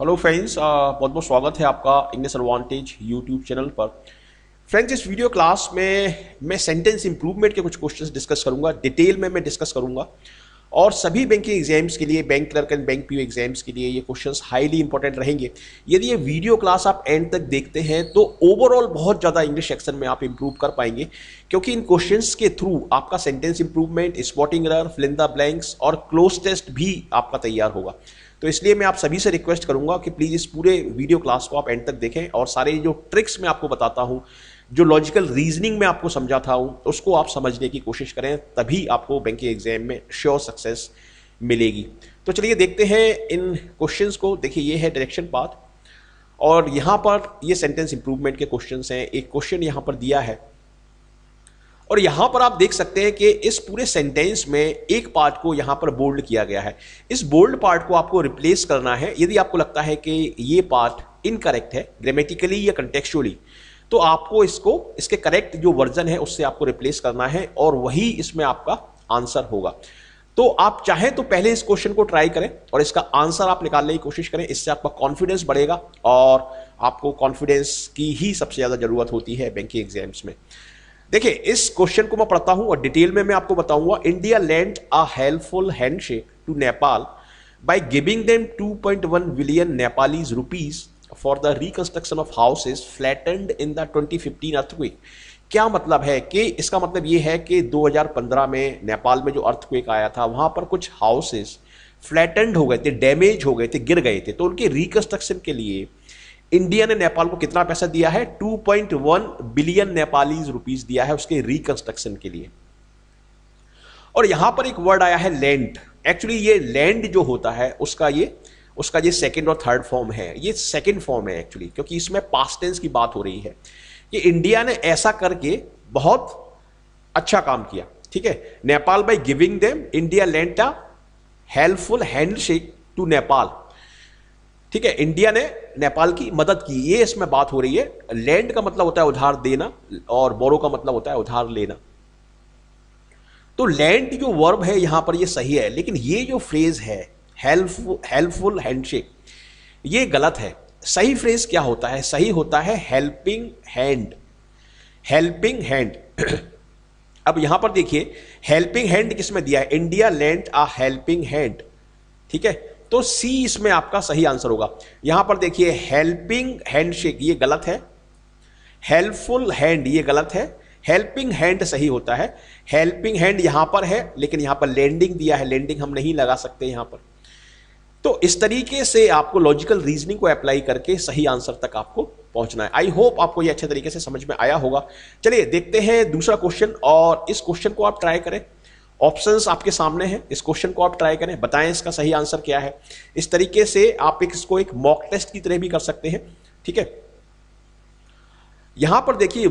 hello friends बहुत बहुत स्वागत है आपका इंग्लिश एडवांटेज यूट्यूब चैनल पर फ्रेंड्स इस वीडियो क्लास में मैं सेंटेंस इंप्रूवमेंट के कुछ क्वेश्चंस डिस्कस करूंगा डिटेल में मैं डिस्कस करूंगा और सभी बैंकिंग एग्जाम्स के लिए bank clerk and bank P exams के लिए ये क्वेश्चन हाईली इंपॉर्टेंट रहेंगे यदि ये वीडियो क्लास आप एंड तक देखते हैं तो ओवरऑल बहुत ज़्यादा इंग्लिश सेक्शन में आप इंप्रूव कर पाएंगे क्योंकि इन क्वेश्चन के थ्रू आपका sentence improvement spotting error fill in the blanks और क्लोज टेस्ट भी आपका तैयार होगा तो इसलिए मैं आप सभी से रिक्वेस्ट करूंगा कि प्लीज़ इस पूरे वीडियो क्लास को आप एंड तक देखें और सारे जो ट्रिक्स मैं आपको बताता हूँ जो लॉजिकल रीजनिंग में आपको समझाता हूं उसको आप समझने की कोशिश करें तभी आपको बैंकिंग एग्जाम में श्योर सक्सेस मिलेगी तो चलिए देखते हैं इन क्वेश्चन को देखिए ये है डायरेक्शन पाथ और यहाँ पर ये सेंटेंस इंप्रूवमेंट के क्वेश्चन हैं एक क्वेश्चन यहाँ पर दिया है और यहां पर आप देख सकते हैं कि इस पूरे सेंटेंस में एक पार्ट को यहां पर बोल्ड किया गया है इस बोल्ड पार्ट को आपको रिप्लेस करना है यदि आपको लगता है कि ये पार्ट इनकरेक्ट है ग्रामेटिकली या कंटेक्चुअली तो आपको इसको इसके करेक्ट जो वर्जन है उससे आपको रिप्लेस करना है और वही इसमें आपका आंसर होगा तो आप चाहें तो पहले इस क्वेश्चन को ट्राई करें और इसका आंसर आप निकालने की कोशिश करें इससे आपका कॉन्फिडेंस बढ़ेगा और आपको कॉन्फिडेंस की ही सबसे ज़्यादा ज़रूरत होती है बैंकिंग एग्जाम्स में देखिए इस क्वेश्चन को मैं पढ़ता हूँ और डिटेल में मैं आपको बताऊंगा India lend a helpful handshake to Nepal by giving them 2.1 billion Nepalese rupees for the reconstruction of houses flattened in the 2015 earthquake क्या मतलब है कि इसका मतलब ये है कि 2015 में नेपाल में जो अर्थक्वेक आया था वहां पर कुछ हाउसेस फ्लैटेंड हो गए थे डैमेज हो गए थे गिर गए थे तो उनके रिकंस्ट्रक्शन के लिए इंडिया ने नेपाल को कितना पैसा दिया है 2.1 बिलियन नेपाली रुपीज दिया है उसके रिकंस्ट्रक्शन के लिए और यहां पर एक वर्ड आया है लैंड एक्चुअली ये लैंड जो होता है उसका ये उसका ये सेकेंड और थर्ड फॉर्म है ये सेकंड फॉर्म है एक्चुअली क्योंकि इसमें पास्टेंस की बात हो रही है कि इंडिया ने ऐसा करके बहुत अच्छा काम किया ठीक है Nepal by giving them India lend a helpful handshake to Nepal ठीक है इंडिया ने नेपाल की मदद की ये इसमें बात हो रही है लैंड का मतलब होता है उधार देना और बोरो का मतलब होता है उधार लेना तो लैंड जो वर्ब है यहां पर ये सही है लेकिन ये जो फ्रेज है हेल्पफुल हैंडशेक ये गलत है सही फ्रेज क्या होता है सही होता है हेल्पिंग हैंड हेल्पिंग हैंड अब यहां पर देखिए हेल्पिंग हैंड किसमें दिया है India lend a helping hand ठीक है तो सी इसमें आपका सही आंसर होगा यहां पर देखिए हेल्पिंग हैंडशेक ये गलत है हेल्पफुल हैंड ये गलत है हेल्पिंग हैंड सही होता है हेल्पिंग हैंड यहां पर है लेकिन यहां पर लैंडिंग दिया है लैंडिंग हम नहीं लगा सकते यहां पर तो इस तरीके से आपको लॉजिकल रीजनिंग को अप्लाई करके सही आंसर तक आपको पहुंचना है आई होप आपको ये अच्छे तरीके से समझ में आया होगा चलिए देखते हैं दूसरा क्वेश्चन और इस क्वेश्चन को आप ट्राई करें ऑप्शंस आपके सामने हैं इस क्वेश्चन को आप ट्राई करें बताएं इसका सही आंसर क्या है इस तरीके से आप एक इसको एक मॉक टेस्ट की तरह भी कर सकते हैं ठीक है यहां पर देखिए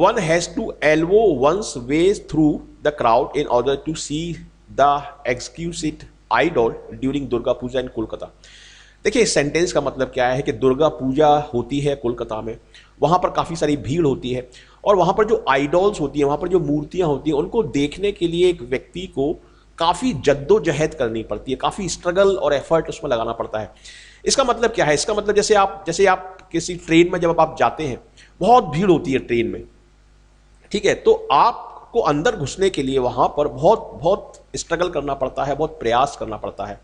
one has to elbow one's way through the crowd in order to see the exquisite idol during Durga Puja in Kolkata देखिए इस सेंटेंस का मतलब क्या है कि दुर्गा पूजा होती है कोलकाता में वहाँ पर काफ़ी सारी भीड़ होती है और वहाँ पर जो आइडॉल्स होती हैं वहाँ पर जो मूर्तियाँ होती हैं उनको देखने के लिए एक व्यक्ति को काफ़ी जद्दोजहद करनी पड़ती है काफ़ी स्ट्रगल और एफर्ट उसमें लगाना पड़ता है इसका मतलब क्या है इसका मतलब जैसे आप जैसे आप किसी ट्रेन में जब आप जाते हैं बहुत भीड़ होती है ट्रेन में ठीक है तो आपको अंदर घुसने के लिए वहाँ पर बहुत बहुत स्ट्रगल करना पड़ता है बहुत प्रयास करना पड़ता है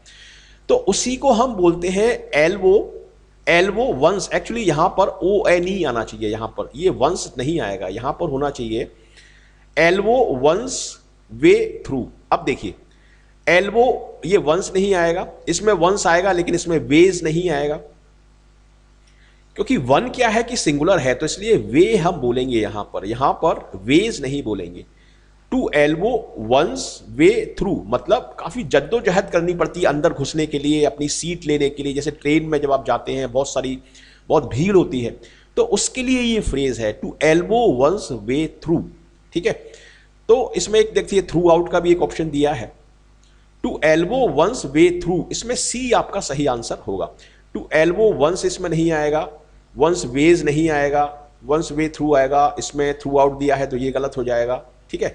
तो उसी को हम बोलते हैं एल्वो एल्वो वंस एक्चुअली यहां पर ओ एन ई आना चाहिए यहां पर ये वंस नहीं आएगा यहां पर होना चाहिए एल्वो वंस वे थ्रू अब देखिए एल्वो ये वंस नहीं आएगा इसमें वंस आएगा लेकिन इसमें वेज नहीं आएगा क्योंकि वन क्या है कि सिंगुलर है तो इसलिए वे हम बोलेंगे यहां पर यहां पर वेज नहीं बोलेंगे to elbow one's way through मतलब काफ़ी जद्दोजहद करनी पड़ती है अंदर घुसने के लिए अपनी सीट लेने के लिए जैसे ट्रेन में जब आप जाते हैं बहुत सारी बहुत भीड़ होती है तो उसके लिए ये फ्रेज़ है to elbow one's way through ठीक है तो इसमें एक देखिए थ्रू आउट का भी एक ऑप्शन दिया है to elbow one's way through इसमें सी आपका सही आंसर होगा टू एल्बो वंस इसमें नहीं आएगा वंस वेज नहीं आएगा वंस वे थ्रू आएगा इसमें थ्रू आउट दिया है तो ये गलत हो जाएगा ठीक है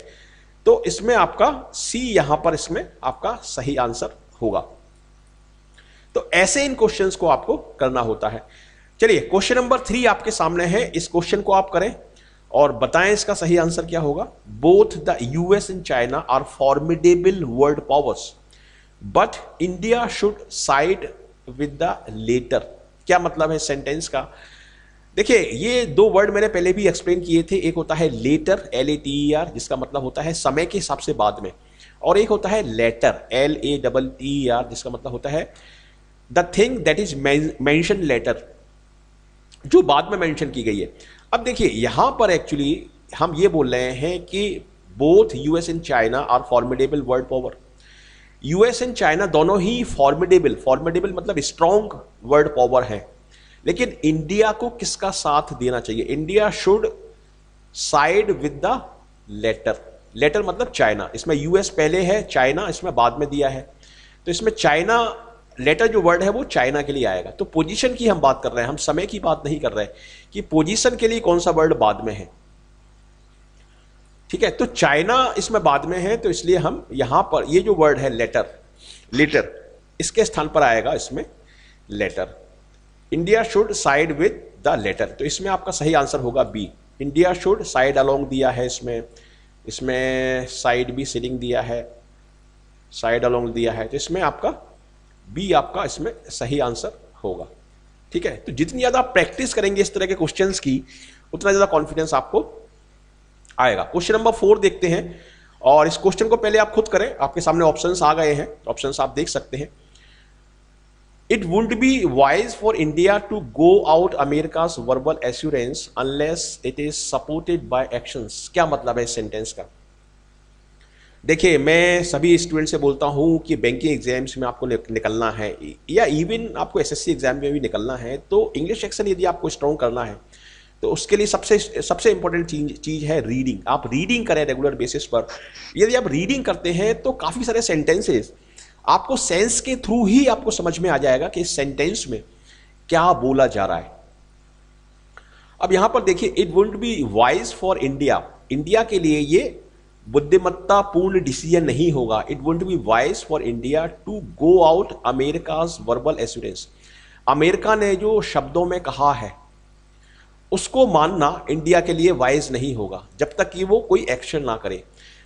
तो इसमें आपका सी यहां पर इसमें आपका सही आंसर होगा तो ऐसे इन क्वेश्चंस को आपको करना होता है चलिए क्वेश्चन नंबर थ्री आपके सामने है इस क्वेश्चन को आप करें और बताएं इसका सही आंसर क्या होगा both the US and China are formidable world powers but India should side with the latter क्या मतलब है सेंटेंस का देखिए ये दो वर्ड मैंने पहले भी एक्सप्लेन किए थे एक होता है letter L A T R जिसका मतलब होता है समय के हिसाब से बाद में और एक होता है letter L A double T R जिसका मतलब होता है the thing that is mentioned latter जो बाद में मैंशन की गई है अब देखिए यहाँ पर एक्चुअली हम ये बोल रहे हैं कि both US and China are formidable world power US and China दोनों ही फॉर्मिडेबल फॉर्मिडेबल मतलब स्ट्रॉन्ग वर्ल्ड पावर हैं लेकिन इंडिया को किसका साथ देना चाहिए India should side with the latter latter मतलब चाइना इसमें यूएस पहले है चाइना इसमें बाद में दिया है तो इसमें चाइना लेटर जो वर्ड है वो चाइना के लिए आएगा तो पोजीशन की हम बात कर रहे हैं हम समय की बात नहीं कर रहे कि पोजीशन के लिए कौन सा वर्ड बाद में है ठीक है तो चाइना इसमें बाद में है तो इसलिए हम यहां पर ये जो वर्ड है लेटर लेटर इसके स्थान पर आएगा इसमें latter India should side with the latter तो इसमें आपका सही आंसर होगा B India should side along दिया है इसमें इसमें साइड भी सीलिंग दिया है साइड अलोंग दिया है तो इसमें आपका बी आपका इसमें सही आंसर होगा ठीक है तो जितनी ज़्यादा प्रैक्टिस करेंगे इस तरह के क्वेश्चन की उतना ज़्यादा कॉन्फिडेंस आपको आएगा क्वेश्चन नंबर फोर देखते हैं और इस क्वेश्चन को पहले आप खुद करें आपके सामने ऑप्शंस आ गए हैं ऑप्शंस आप देख सकते हैं it would be wise for India to go out America verbal assurance unless it is supported by action क्या मतलब है सेंटेंस का देखिए मैं सभी स्टूडेंट से बोलता हूँ कि बैंकिंग एग्जाम्स में आपको निकलना है या इवन आपको एसएससी एग्जाम में भी निकलना है तो इंग्लिश एक्शन यदि आपको स्ट्रॉन्ग करना है तो उसके लिए सबसे सबसे इंपॉर्टेंट चीज चीज है रीडिंग आप रीडिंग करें रेगुलर बेसिस पर यदि आप रीडिंग करते हैं तो काफ़ी सारे सेंटेंसेस आपको सेंस के थ्रू ही आपको समझ में आ जाएगा कि इस सेंटेंस में क्या बोला जा रहा है अब यहां पर देखिए it would be wise for India India के लिए ये बुद्धिमत्ता पूर्ण डिसीजन नहीं होगा it would be wise for India to go out America verbal assurance America ने जो शब्दों में कहा है उसको मानना इंडिया के लिए वाइज नहीं होगा जब तक कि वो कोई एक्शन ना करे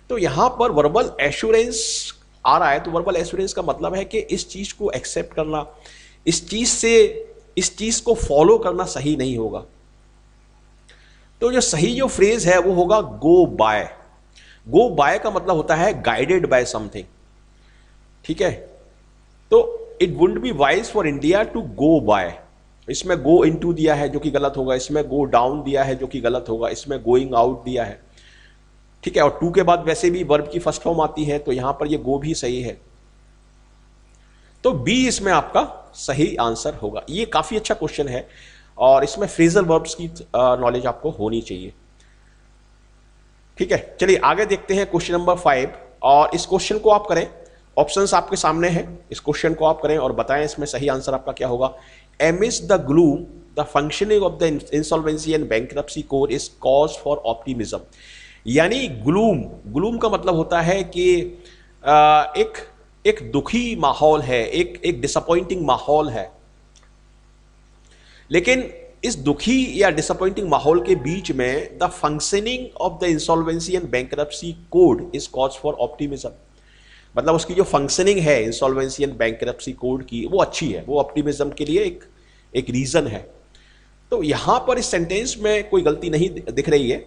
तो यहां पर वर्बल एश्योरेंस आ रहा है तो वर्बल एश्योरेंस का मतलब है कि इस चीज़ को एक्सेप्ट करना इस चीज़ से इस चीज़ को फॉलो करना सही नहीं होगा तो जो सही जो फ्रेज है वो होगा गो बाय गो बाय का मतलब होता है गाइडेड बाय समथिंग ठीक है तो it would be wise for India to go by इसमें गो इन दिया है जो कि गलत होगा इसमें गो डाउन दिया है जो कि गलत होगा इसमें गोइंग आउट दिया है ठीक है और टू के बाद वैसे भी वर्ब की फर्स्ट फॉर्म आती है तो यहां पर ये गो भी सही है तो बी इसमें आपका सही आंसर होगा ये काफ़ी अच्छा क्वेश्चन है और इसमें फ्रेजल वर्ब्स की नॉलेज आपको होनी चाहिए ठीक है चलिए आगे देखते हैं क्वेश्चन नंबर फाइव और इस क्वेश्चन को आप करें ऑप्शंस आपके सामने हैं इस क्वेश्चन को आप करें और बताएं इसमें सही आंसर आपका क्या होगा amidst the gloom the functioning of the insolvency and bank code is cause for optimism यानी ग्लूम ग्लूम का मतलब होता है कि एक एक दुखी माहौल है एक एक डिसअपॉइंटिंग माहौल है लेकिन इस दुखी या डिसअपॉइंटिंग माहौल के बीच में the functioning of the insolvency and bank code is cause for optimism मतलब उसकी जो फंक्शनिंग है इंसॉल्वेंसी एंड बैंक कोड की वो अच्छी है वो ऑप्टिमिज्म के लिए एक एक रीज़न है तो यहां पर इस सेंटेंस में कोई गलती नहीं दिख रही है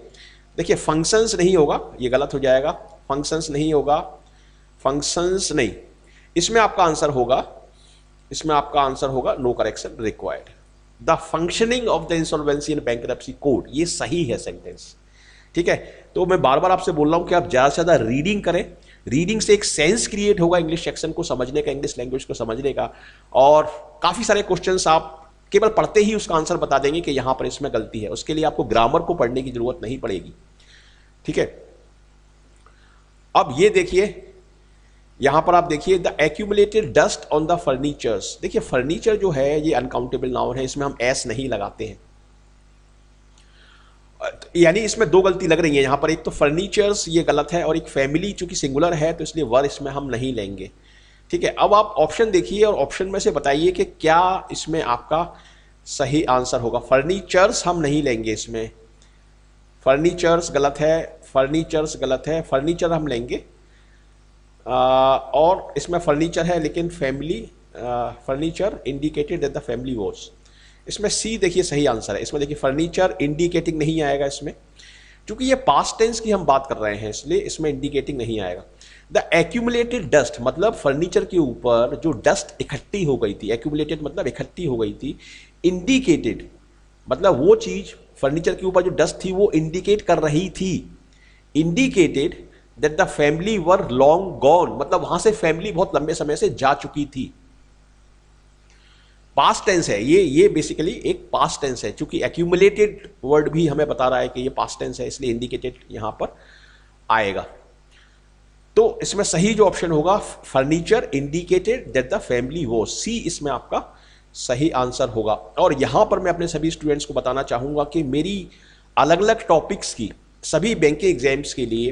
देखिए फंक्शंस नहीं होगा ये गलत हो जाएगा फंक्शंस नहीं होगा फंक्शंस नहीं इसमें आपका आंसर होगा इसमें आपका आंसर होगा no correction required the functioning of the insolvency in bank code ये सही है सेंटेंस ठीक है तो मैं बार बार आपसे बोल रहा हूं कि आप ज़्यादा से ज़्यादा रीडिंग करें रीडिंग से एक सेंस क्रिएट होगा इंग्लिश सेक्शन को समझने का इंग्लिश लैंग्वेज को समझने का और काफ़ी सारे क्वेश्चन आप केवल पढ़ते ही उसका आंसर बता देंगे कि यहां पर इसमें गलती है उसके लिए आपको ग्रामर को पढ़ने की जरूरत नहीं पड़ेगी ठीक है अब ये देखिए यहां पर आप देखिए the accumulated dust on the furnitures देखिए फर्नीचर जो है ये अनकाउंटेबल नाउन है इसमें हम एस नहीं लगाते हैं यानी इसमें दो गलती लग रही है यहां पर एक तो फर्नीचर्स ये गलत है और एक फैमिली चूंकि सिंगुलर है तो इसलिए वर इसमें हम नहीं लेंगे ठीक है अब आप ऑप्शन देखिए और ऑप्शन में से बताइए कि क्या इसमें आपका सही आंसर होगा फर्नीचर्स हम नहीं लेंगे इसमें फर्नीचर्स गलत है फर्नीचर्स गलत है फर्नीचर हम लेंगे आ, और इसमें फर्नीचर है लेकिन family furniture indicated at the family was इसमें सी देखिए सही आंसर है इसमें देखिए फर्नीचर इंडिकेटिंग नहीं आएगा इसमें क्योंकि ये पास्ट टेंस की हम बात कर रहे हैं इसलिए इसमें इंडिकेटिंग नहीं आएगा द एक्यूमुलेटेड डस्ट मतलब फर्नीचर के ऊपर जो डस्ट इकट्ठी हो गई थी एक्यूमुलेटेड मतलब इकट्ठी हो गई थी इंडिकेटेड मतलब वो चीज़ फर्नीचर के ऊपर जो डस्ट थी वो इंडिकेट कर रही थी indicated that the family were long gone मतलब वहां से फैमिली बहुत लंबे समय से जा चुकी थी पास्ट टेंस है ये ये बेसिकली एक पास्ट टेंस है क्योंकि एक्यूमुलेटेड वर्ड भी हमें बता रहा है कि ये पास्ट टेंस है इसलिए इंडिकेटेड यहां पर आएगा तो इसमें सही जो ऑप्शन होगा furniture indicated that the family वो सी इसमें आपका सही आंसर होगा और यहां पर मैं अपने सभी स्टूडेंट्स को बताना चाहूंगा कि मेरी अलग अलग टॉपिक्स की सभी बैंकिंग एग्जाम्स के लिए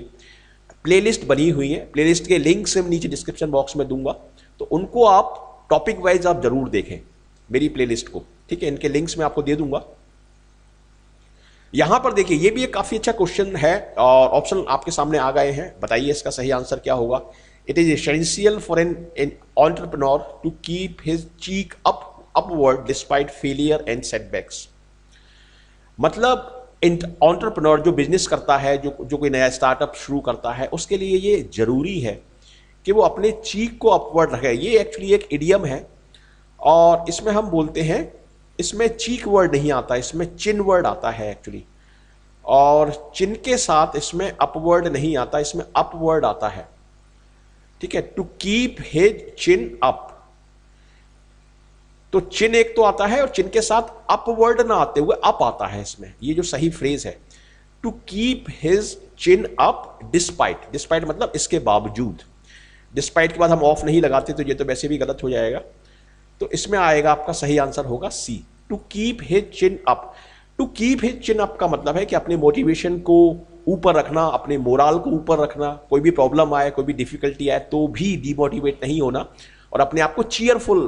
प्लेलिस्ट बनी हुई है प्लेलिस्ट के लिंक्स मैं नीचे डिस्क्रिप्शन बॉक्स में दूंगा तो उनको आप टॉपिक वाइज आप जरूर देखें मेरी प्लेलिस्ट को ठीक है इनके लिंक्स मैं आपको दे दूंगा यहां पर देखिए ये भी एक काफी अच्छा क्वेश्चन है और ऑप्शन आपके सामने आ गए हैं बताइए इसका सही आंसर क्या होगा it is essential for an an entrepreneur to keep his cheek up upward despite failure and setbacks मतलब ऑन्टरप्रनोर जो बिजनेस करता है जो जो कोई नया स्टार्टअप शुरू करता है उसके लिए ये ज़रूरी है कि वो अपने चीक को अपवर्ड रखे ये एक्चुअली एक इडियम है और इसमें हम बोलते हैं इसमें चीक वर्ड नहीं आता इसमें चिन वर्ड आता है एक्चुअली और चिन के साथ इसमें अपवर्ड नहीं आता इसमें अपवर्ड आता है ठीक है to keep his chin up तो चिन एक तो आता है और चिन के साथ अपवर्ड ना आते हुए अप आता है इसमें ये जो सही फ्रेज है to keep his chin up despite despite मतलब इसके बावजूद डिस्पाइट के बाद हम ऑफ नहीं लगाते तो ये तो वैसे भी गलत हो जाएगा तो इसमें आएगा आपका सही आंसर होगा C to keep his chin up to keep his chin up का मतलब है कि अपने मोटिवेशन को ऊपर रखना अपने मोराल को ऊपर रखना कोई भी प्रॉब्लम आए कोई भी डिफिकल्टी आए तो भी डीमोटिवेट नहीं होना और अपने आप को चीयरफुल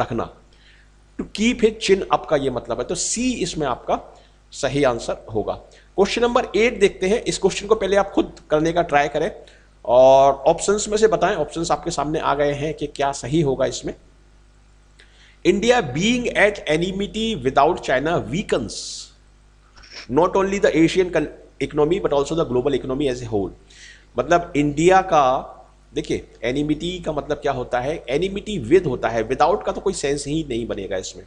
रखना to keep his chin up का ये मतलब है तो सी इसमें आपका सही आंसर होगा क्वेश्चन नंबर एट देखते हैं इस क्वेश्चन को पहले आप खुद करने का ट्राई करें और ऑप्शंस में से बताएं ऑप्शंस आपके सामने आ गए हैं कि क्या सही होगा इसमें India being at enmity without China weakens not only the Asian economy but also the global economy as a whole मतलब इंडिया का देखिए एनिमिटी का मतलब क्या होता है एनिमिटी विद होता है विदाउट का तो कोई सेंस ही नहीं बनेगा इसमें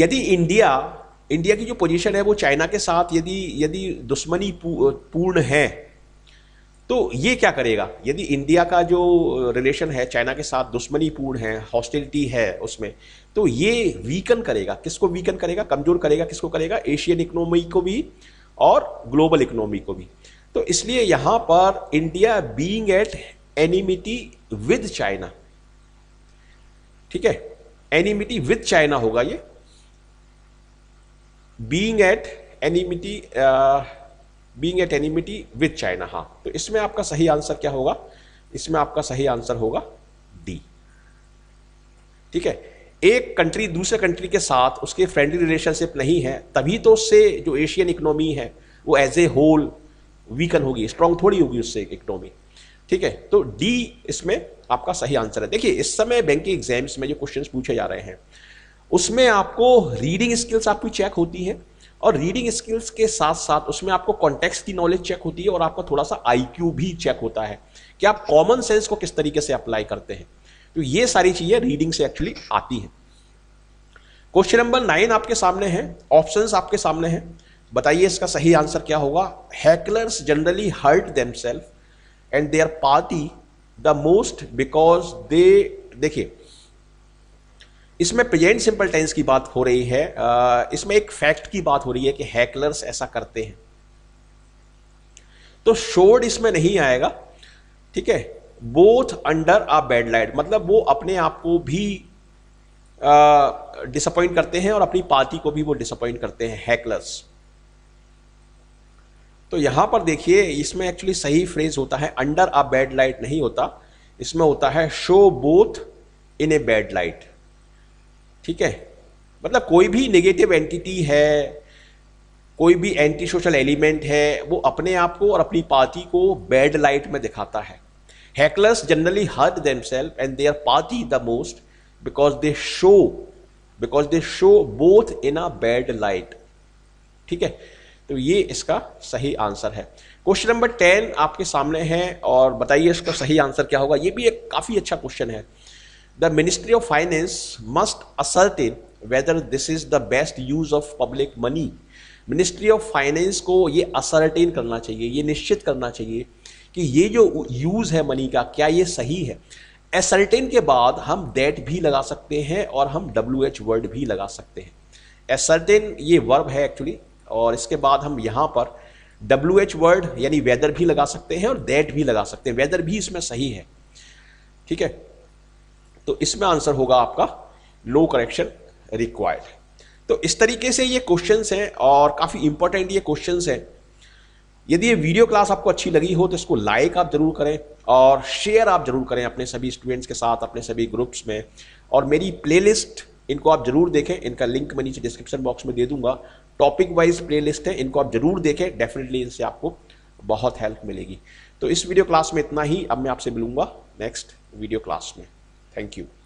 यदि इंडिया इंडिया की जो पोजीशन है वो चाइना के साथ यदि यदि दुश्मनी पूर्ण है तो ये क्या करेगा यदि इंडिया का जो रिलेशन है चाइना के साथ दुश्मनी पूर्ण है हॉस्टिलिटी है उसमें तो ये वीकन करेगा किसको वीकन करेगा कमजोर करेगा किसको करेगा एशियन इकोनॉमी को भी और ग्लोबल इकोनॉमी को भी तो इसलिए यहां पर India being at enmity with China ठीक है एनिमिटी विद चाइना होगा ये being at enmity being at enmity with China हाँ तो इसमें आपका सही आंसर क्या होगा इसमें आपका सही आंसर होगा डी ठीक है एक कंट्री दूसरे कंट्री के साथ उसके फ्रेंडली रिलेशनशिप नहीं है तभी तो उससे जो एशियन इकोनॉमी है वो एज ए होल वीकन होगी स्ट्रांग थोड़ी होगी उससे इकोनॉमी ठीक है तो डी इसमें आपका सही आंसर है देखिए इस समय बैंक के एग्जाम्स में जो क्वेश्चन पूछे जा रहे हैं उसमें आपको रीडिंग स्किल्स आपकी चेक होती है और रीडिंग स्किल्स के साथ साथ उसमें आपको कॉन्टेक्स्ट की नॉलेज चेक होती है और आपका थोड़ा सा आईक्यू भी चेक होता है कि आप कॉमन सेंस को किस तरीके से अप्लाई करते हैं तो ये सारी चीजें रीडिंग से एक्चुअली आती हैं क्वेश्चन नंबर नाइन आपके सामने है ऑप्शंस आपके सामने हैं बताइए इसका सही आंसर क्या होगा hecklers generally hurt them self and their party the most because they देखिए इसमें प्रेजेंट सिंपल टेंस की बात हो रही है इसमें एक फैक्ट की बात हो रही है कि हैकलर्स ऐसा करते हैं तो शोड इसमें नहीं आएगा ठीक है both under a bad light मतलब वो अपने आप को भी डिसअपॉइंट करते हैं और अपनी पार्टी को भी वो डिसअपॉइंट करते हैं हैकलर्स तो यहाँ पर देखिए इसमें एक्चुअली सही फ्रेज होता है अंडर अ बेड लाइट नहीं होता इसमें होता है show both in a bad light ठीक है मतलब कोई भी नेगेटिव एंटिटी है कोई भी एंटी सोशल एलिमेंट है वो अपने आप को और अपनी पार्टी को बैड लाइट में दिखाता है hecklers generally hurt them self and their party the most because they show because they show both in a bad light ठीक है तो ये इसका सही आंसर है क्वेश्चन नंबर टेन आपके सामने है और बताइए इसका सही आंसर क्या होगा ये भी एक काफ़ी अच्छा क्वेश्चन है the ministry of finance must ascertain whether this is the best use of public money ministry of finance को ये असरटेन करना चाहिए ये निश्चित करना चाहिए कि ये जो यूज़ है मनी का क्या ये सही है एसर्टेन के बाद हम डेट भी लगा सकते हैं और हम डब्ल्यू एच वर्ड भी लगा सकते हैं एसर्टेन ये वर्ब है एक्चुअली और इसके बाद हम यहाँ पर डब्ल्यू एच वर्ड यानी वेदर भी लगा सकते हैं और दैट भी लगा सकते हैं वेदर भी इसमें सही है ठीक है तो इसमें आंसर होगा आपका नो करेक्शन रिक्वायर्ड तो इस तरीके से ये क्वेश्चन हैं और काफ़ी इंपॉर्टेंट ये क्वेश्चन हैं यदि ये वीडियो क्लास आपको अच्छी लगी हो तो इसको लाइक आप ज़रूर करें और शेयर आप ज़रूर करें अपने सभी स्टूडेंट्स के साथ अपने सभी ग्रुप्स में और मेरी प्लेलिस्ट इनको आप जरूर देखें इनका लिंक मैं नीचे डिस्क्रिप्शन बॉक्स में दे दूंगा टॉपिक वाइज प्लेलिस्ट है इनको आप जरूर देखें डेफिनेटली इनसे आपको बहुत हेल्प मिलेगी तो इस वीडियो क्लास में इतना ही अब मैं आपसे मिलूंगा नेक्स्ट वीडियो क्लास में थैंक यू